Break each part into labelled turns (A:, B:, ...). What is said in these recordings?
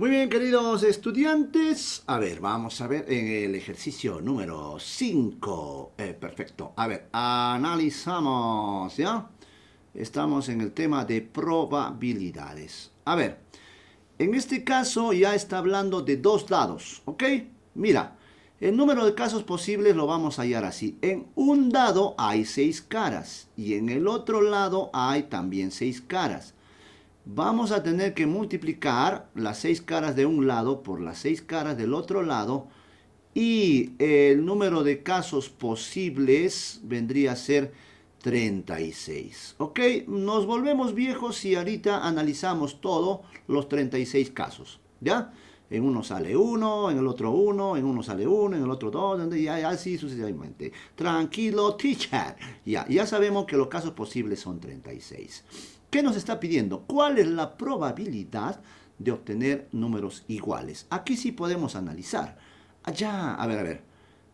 A: Muy bien, queridos estudiantes. A ver, vamos a ver en el ejercicio número 5. Eh, perfecto. A ver, analizamos, ¿ya? Estamos en el tema de probabilidades. A ver, en este caso ya está hablando de dos dados, ¿ok? Mira, el número de casos posibles lo vamos a hallar así. En un dado hay seis caras y en el otro lado hay también seis caras vamos a tener que multiplicar las seis caras de un lado por las seis caras del otro lado y el número de casos posibles vendría a ser 36. ¿Ok? Nos volvemos viejos si ahorita analizamos todos los 36 casos. ¿Ya? En uno sale uno, en el otro uno, en uno sale uno, en el otro dos, y así sucesivamente. Tranquilo, teacher. Ya, ya sabemos que los casos posibles son 36. ¿Qué nos está pidiendo? ¿Cuál es la probabilidad de obtener números iguales? Aquí sí podemos analizar. Allá, ah, a ver, a ver.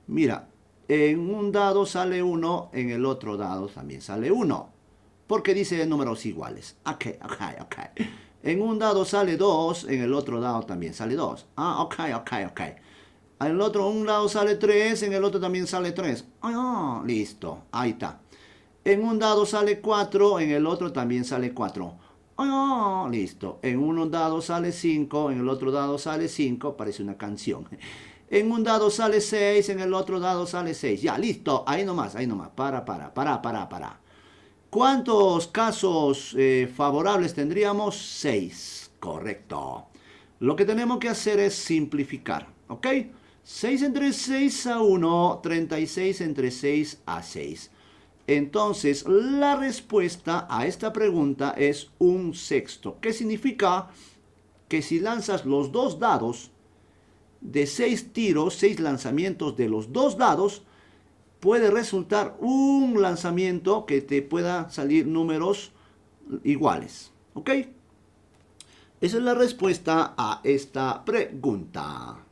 A: Mira, en un dado sale uno, en el otro dado también sale uno. Porque dice números iguales. Ok, ok, ok. En un dado sale dos, en el otro dado también sale dos. Ah, ok, ok, ok. En el otro, un lado sale tres, en el otro también sale tres. Ah, listo. Ahí está. En un dado sale 4, en el otro también sale 4. Oh, ah, listo. En un dado sale 5, en el otro dado sale 5, parece una canción. En un dado sale 6, en el otro dado sale 6. Ya, listo. Ahí nomás, ahí nomás. Para, para, para, para, para. ¿Cuántos casos eh, favorables tendríamos? 6. Correcto. Lo que tenemos que hacer es simplificar, ¿ok? 6 entre 6 a 1, 36 entre 6 a 6. Entonces, la respuesta a esta pregunta es un sexto, ¿Qué significa que si lanzas los dos dados, de seis tiros, seis lanzamientos de los dos dados, puede resultar un lanzamiento que te pueda salir números iguales. ¿Ok? Esa es la respuesta a esta pregunta.